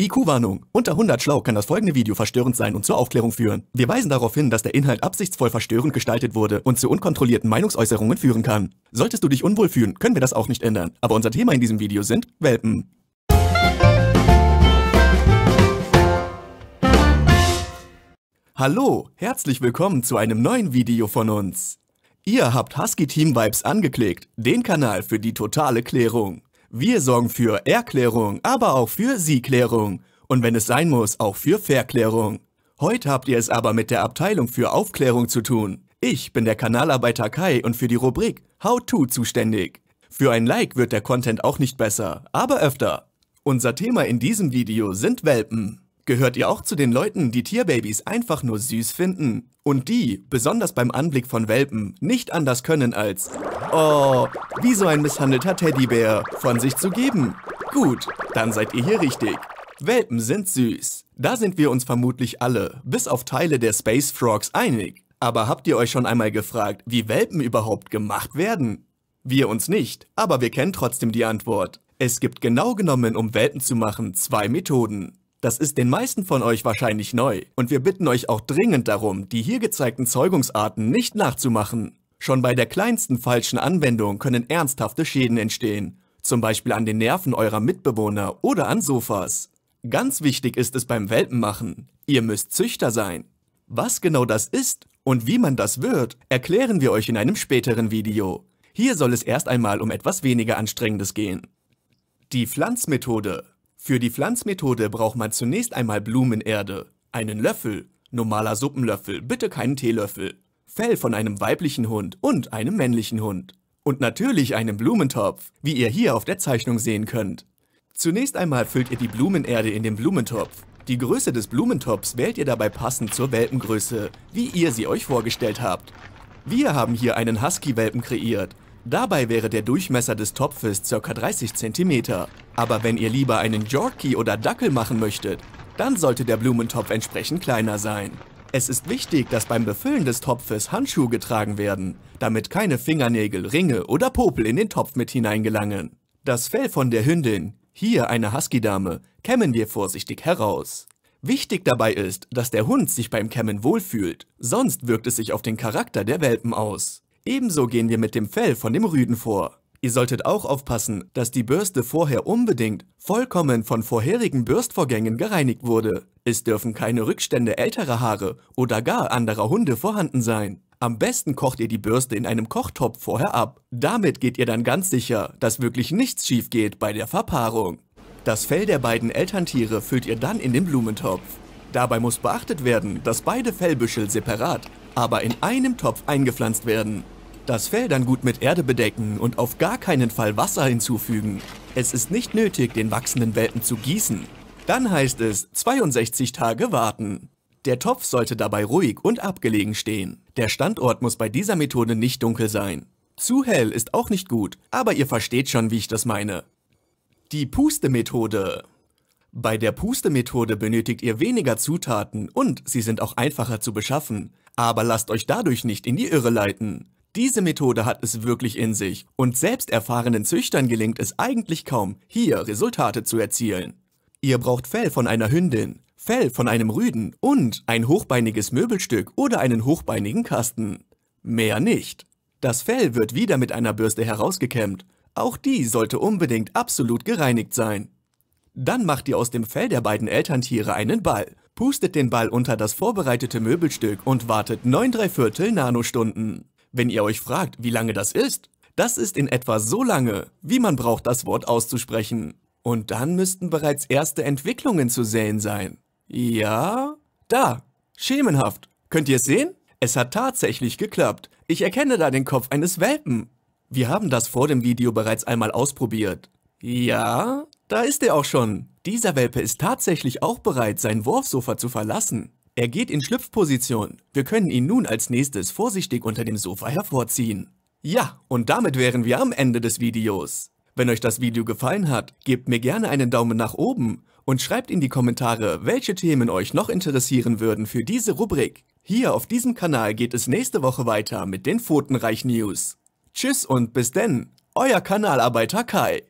IQ-Warnung. Unter 100 schlau kann das folgende Video verstörend sein und zur Aufklärung führen. Wir weisen darauf hin, dass der Inhalt absichtsvoll verstörend gestaltet wurde und zu unkontrollierten Meinungsäußerungen führen kann. Solltest du dich unwohl fühlen, können wir das auch nicht ändern. Aber unser Thema in diesem Video sind Welpen. Hallo, herzlich willkommen zu einem neuen Video von uns. Ihr habt Husky Team Vibes angeklickt, den Kanal für die totale Klärung. Wir sorgen für Erklärung, aber auch für Sieklärung. Und wenn es sein muss, auch für Verklärung. Heute habt ihr es aber mit der Abteilung für Aufklärung zu tun. Ich bin der Kanalarbeiter Kai und für die Rubrik How To zuständig. Für ein Like wird der Content auch nicht besser, aber öfter. Unser Thema in diesem Video sind Welpen. Gehört ihr auch zu den Leuten, die Tierbabys einfach nur süß finden und die, besonders beim Anblick von Welpen, nicht anders können als Oh, wie so ein misshandelter Teddybär von sich zu geben. Gut, dann seid ihr hier richtig. Welpen sind süß. Da sind wir uns vermutlich alle, bis auf Teile der Space Frogs einig. Aber habt ihr euch schon einmal gefragt, wie Welpen überhaupt gemacht werden? Wir uns nicht, aber wir kennen trotzdem die Antwort. Es gibt genau genommen, um Welpen zu machen, zwei Methoden. Das ist den meisten von euch wahrscheinlich neu und wir bitten euch auch dringend darum, die hier gezeigten Zeugungsarten nicht nachzumachen. Schon bei der kleinsten falschen Anwendung können ernsthafte Schäden entstehen, zum Beispiel an den Nerven eurer Mitbewohner oder an Sofas. Ganz wichtig ist es beim Welpenmachen, ihr müsst Züchter sein. Was genau das ist und wie man das wird, erklären wir euch in einem späteren Video. Hier soll es erst einmal um etwas weniger Anstrengendes gehen. Die Pflanzmethode. Für die Pflanzmethode braucht man zunächst einmal Blumenerde, einen Löffel, normaler Suppenlöffel, bitte keinen Teelöffel, Fell von einem weiblichen Hund und einem männlichen Hund. Und natürlich einen Blumentopf, wie ihr hier auf der Zeichnung sehen könnt. Zunächst einmal füllt ihr die Blumenerde in den Blumentopf. Die Größe des Blumentopfs wählt ihr dabei passend zur Welpengröße, wie ihr sie euch vorgestellt habt. Wir haben hier einen Husky-Welpen kreiert. Dabei wäre der Durchmesser des Topfes ca. 30 cm. Aber wenn ihr lieber einen Yorkie oder Dackel machen möchtet, dann sollte der Blumentopf entsprechend kleiner sein. Es ist wichtig, dass beim Befüllen des Topfes Handschuhe getragen werden, damit keine Fingernägel, Ringe oder Popel in den Topf mit hineingelangen. Das Fell von der Hündin, hier eine Husky-Dame, kämmen wir vorsichtig heraus. Wichtig dabei ist, dass der Hund sich beim Kämmen wohlfühlt, sonst wirkt es sich auf den Charakter der Welpen aus. Ebenso gehen wir mit dem Fell von dem Rüden vor. Ihr solltet auch aufpassen, dass die Bürste vorher unbedingt vollkommen von vorherigen Bürstvorgängen gereinigt wurde. Es dürfen keine Rückstände älterer Haare oder gar anderer Hunde vorhanden sein. Am besten kocht ihr die Bürste in einem Kochtopf vorher ab. Damit geht ihr dann ganz sicher, dass wirklich nichts schief geht bei der Verpaarung. Das Fell der beiden Elterntiere füllt ihr dann in den Blumentopf. Dabei muss beachtet werden, dass beide Fellbüschel separat, aber in einem Topf eingepflanzt werden. Das Fell dann gut mit Erde bedecken und auf gar keinen Fall Wasser hinzufügen. Es ist nicht nötig, den wachsenden Welpen zu gießen. Dann heißt es 62 Tage warten. Der Topf sollte dabei ruhig und abgelegen stehen. Der Standort muss bei dieser Methode nicht dunkel sein. Zu hell ist auch nicht gut, aber ihr versteht schon, wie ich das meine. Die Pustemethode. Bei der Pustemethode benötigt ihr weniger Zutaten und sie sind auch einfacher zu beschaffen. Aber lasst euch dadurch nicht in die Irre leiten. Diese Methode hat es wirklich in sich und selbst erfahrenen Züchtern gelingt es eigentlich kaum, hier Resultate zu erzielen. Ihr braucht Fell von einer Hündin, Fell von einem Rüden und ein hochbeiniges Möbelstück oder einen hochbeinigen Kasten. Mehr nicht. Das Fell wird wieder mit einer Bürste herausgekämmt. Auch die sollte unbedingt absolut gereinigt sein. Dann macht ihr aus dem Fell der beiden Elterntiere einen Ball, pustet den Ball unter das vorbereitete Möbelstück und wartet 9 Viertel Nanostunden. Wenn ihr euch fragt, wie lange das ist, das ist in etwa so lange, wie man braucht, das Wort auszusprechen. Und dann müssten bereits erste Entwicklungen zu sehen sein. Ja, da, schemenhaft. Könnt ihr es sehen? Es hat tatsächlich geklappt. Ich erkenne da den Kopf eines Welpen. Wir haben das vor dem Video bereits einmal ausprobiert. Ja, da ist er auch schon. Dieser Welpe ist tatsächlich auch bereit, sein Wurfsofa zu verlassen. Er geht in Schlüpfposition. Wir können ihn nun als nächstes vorsichtig unter dem Sofa hervorziehen. Ja, und damit wären wir am Ende des Videos. Wenn euch das Video gefallen hat, gebt mir gerne einen Daumen nach oben und schreibt in die Kommentare, welche Themen euch noch interessieren würden für diese Rubrik. Hier auf diesem Kanal geht es nächste Woche weiter mit den Pfotenreich News. Tschüss und bis denn, euer Kanalarbeiter Kai.